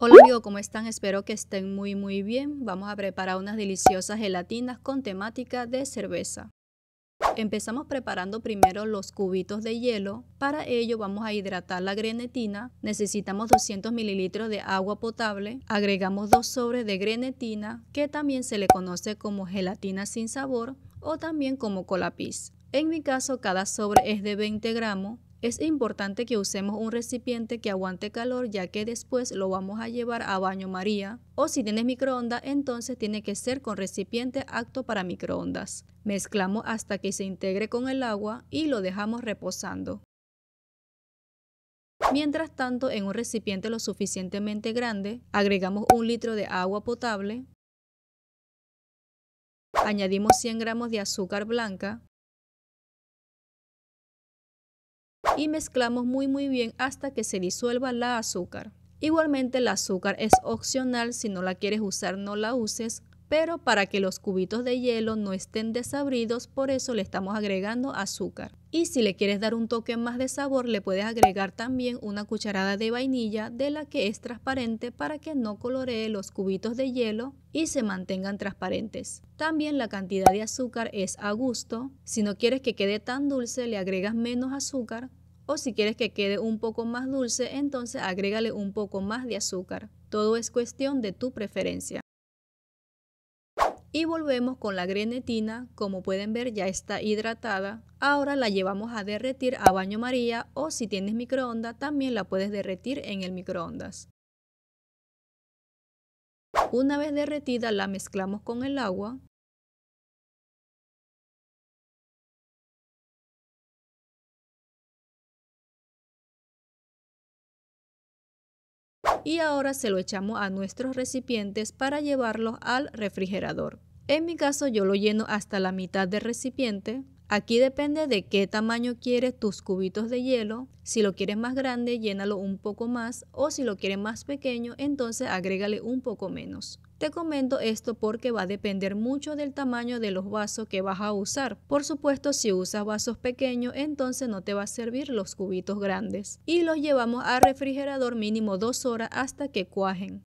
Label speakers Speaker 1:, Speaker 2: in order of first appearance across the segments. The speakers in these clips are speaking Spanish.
Speaker 1: Hola amigos, ¿cómo están? Espero que estén muy muy bien. Vamos a preparar unas deliciosas gelatinas con temática de cerveza. Empezamos preparando primero los cubitos de hielo. Para ello vamos a hidratar la grenetina. Necesitamos 200 mililitros de agua potable. Agregamos dos sobres de grenetina, que también se le conoce como gelatina sin sabor o también como colapis. En mi caso cada sobre es de 20 gramos es importante que usemos un recipiente que aguante calor ya que después lo vamos a llevar a baño María o si tienes microondas entonces tiene que ser con recipiente apto para microondas. Mezclamos hasta que se integre con el agua y lo dejamos reposando.
Speaker 2: Mientras tanto, en un recipiente lo suficientemente grande, agregamos un litro de agua potable, añadimos 100 gramos de azúcar blanca,
Speaker 1: y mezclamos muy muy bien hasta que se disuelva la azúcar. Igualmente el azúcar es opcional, si no la quieres usar no la uses, pero para que los cubitos de hielo no estén desabridos, por eso le estamos agregando azúcar. Y si le quieres dar un toque más de sabor, le puedes agregar también una cucharada de vainilla de la que es transparente para que no coloree los cubitos de hielo y se mantengan transparentes. También la cantidad de azúcar es a gusto. Si no quieres que quede tan dulce, le agregas menos azúcar o si quieres que quede un poco más dulce, entonces agrégale un poco más de azúcar. Todo es cuestión de tu preferencia. Y volvemos con la grenetina, como pueden ver ya está hidratada. Ahora la llevamos a derretir a baño maría o si tienes microondas también la puedes derretir en el microondas.
Speaker 2: Una vez derretida la mezclamos con el agua y ahora se lo echamos a nuestros recipientes para llevarlos al refrigerador. En mi caso yo
Speaker 1: lo lleno hasta la mitad del recipiente Aquí depende de qué tamaño quieres tus cubitos de hielo. Si lo quieres más grande, llénalo un poco más o si lo quieres más pequeño, entonces agrégale un poco menos. Te comento esto porque va a depender mucho del tamaño de los vasos que vas a usar. Por supuesto, si usas vasos pequeños, entonces no te va a servir los cubitos grandes. Y los llevamos al refrigerador mínimo dos horas hasta que cuajen.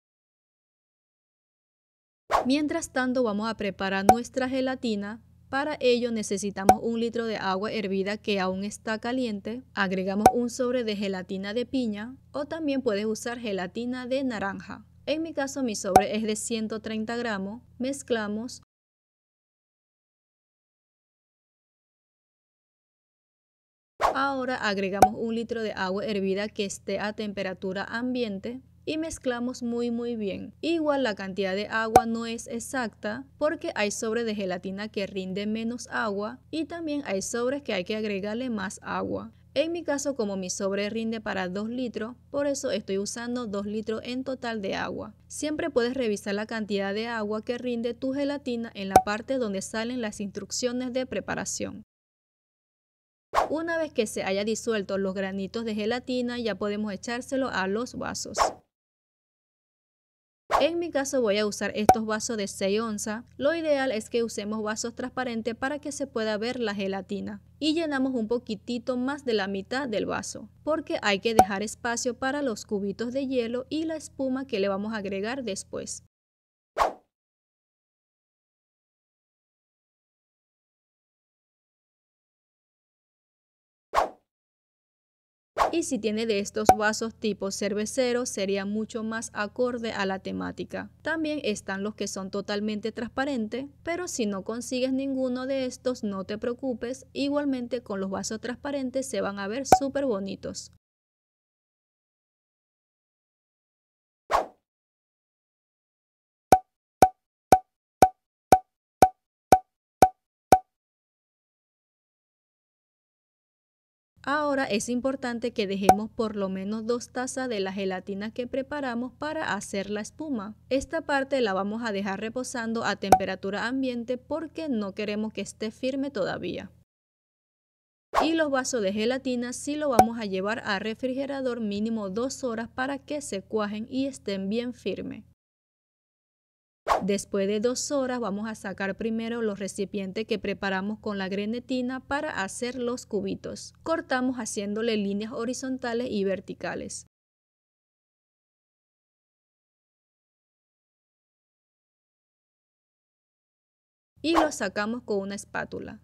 Speaker 1: Mientras tanto, vamos a preparar nuestra gelatina para ello necesitamos un litro de agua hervida que aún está caliente, agregamos un sobre de gelatina de piña o también puedes usar gelatina de naranja.
Speaker 2: En mi caso mi sobre es de 130 gramos, mezclamos Ahora agregamos un litro de agua hervida que esté a temperatura ambiente y mezclamos
Speaker 1: muy muy bien. Igual la cantidad de agua no es exacta porque hay sobre de gelatina que rinde menos agua y también hay sobres que hay que agregarle más agua. En mi caso, como mi sobre rinde para 2 litros, por eso estoy usando 2 litros en total de agua. Siempre puedes revisar la cantidad de agua que rinde tu gelatina en la parte donde salen las instrucciones de preparación. Una vez que se haya disuelto los granitos de gelatina, ya podemos echárselo a los vasos. En mi caso voy a usar estos vasos de 6 onzas. Lo ideal es que usemos vasos transparentes para que se pueda ver la gelatina. Y llenamos un poquitito más de la mitad del vaso, porque hay que dejar espacio para los cubitos de hielo y la espuma que
Speaker 2: le vamos a agregar después. y si tiene de estos vasos tipo cervecero sería mucho más
Speaker 1: acorde a la temática. También están los que son totalmente transparentes, pero si no consigues ninguno de estos no te preocupes, igualmente con los vasos transparentes se van a ver
Speaker 2: súper bonitos. Ahora es importante que dejemos por lo menos dos tazas de la gelatina que preparamos para
Speaker 1: hacer la espuma. Esta parte la vamos a dejar reposando a temperatura ambiente porque no queremos que esté firme todavía. Y los vasos de gelatina sí lo vamos a llevar al refrigerador mínimo dos horas para que se cuajen y estén bien firmes. Después de dos horas vamos a sacar primero los recipientes que preparamos con la grenetina para hacer los cubitos. Cortamos
Speaker 2: haciéndole líneas horizontales y verticales. Y los sacamos con una espátula.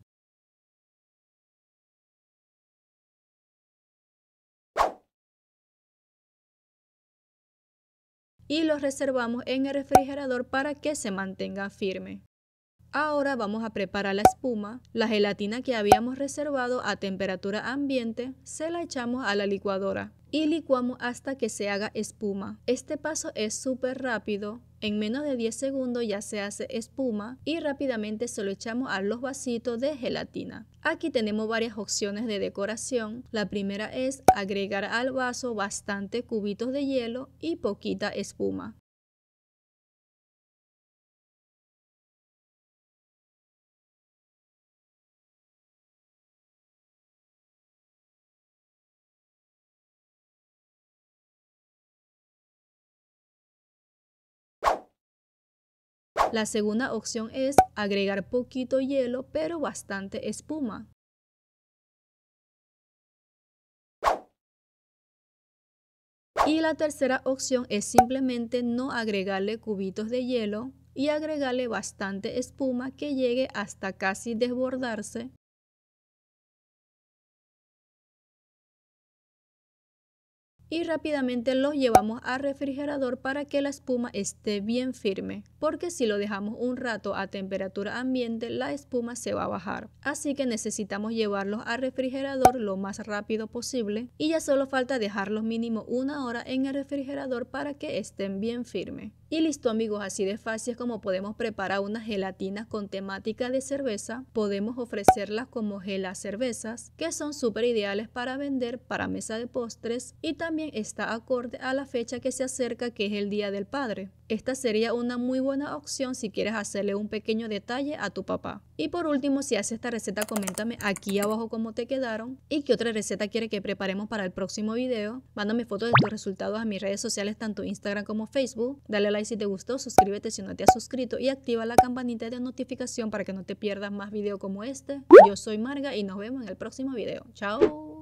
Speaker 2: y los reservamos en el refrigerador para que se mantenga firme. Ahora
Speaker 1: vamos a preparar la espuma. La gelatina que habíamos reservado a temperatura ambiente se la echamos a la licuadora y licuamos hasta que se haga espuma. Este paso es súper rápido en menos de 10 segundos ya se hace espuma y rápidamente se lo echamos a los vasitos de gelatina. Aquí tenemos varias opciones de decoración. La
Speaker 2: primera es agregar al vaso bastante cubitos de hielo y poquita espuma. La segunda opción es agregar poquito hielo pero bastante espuma. Y la tercera opción es simplemente
Speaker 1: no agregarle cubitos de hielo y agregarle bastante espuma que llegue
Speaker 2: hasta casi desbordarse y rápidamente los llevamos al refrigerador para
Speaker 1: que la espuma esté bien firme, porque si lo dejamos un rato a temperatura ambiente la espuma se va a bajar. Así que necesitamos llevarlos al refrigerador lo más rápido posible y ya solo falta dejarlos mínimo una hora en el refrigerador para que estén bien firme. Y listo amigos, así de fácil es como podemos preparar unas gelatinas con temática de cerveza. Podemos ofrecerlas como gelas cervezas, que son súper ideales para vender para mesa de postres y también está acorde a la fecha que se acerca que es el Día del Padre. Esta sería una muy buena opción si quieres hacerle un pequeño detalle a tu papá. Y por último, si haces esta receta, coméntame aquí abajo cómo te quedaron y qué otra receta quiere que preparemos para el próximo video. Mándame fotos de tus resultados a mis redes sociales, tanto Instagram como Facebook. Dale like si te gustó, suscríbete si no te has suscrito y activa la campanita de notificación para que no te
Speaker 2: pierdas más videos como este. Yo soy Marga y nos vemos en el próximo video. Chao.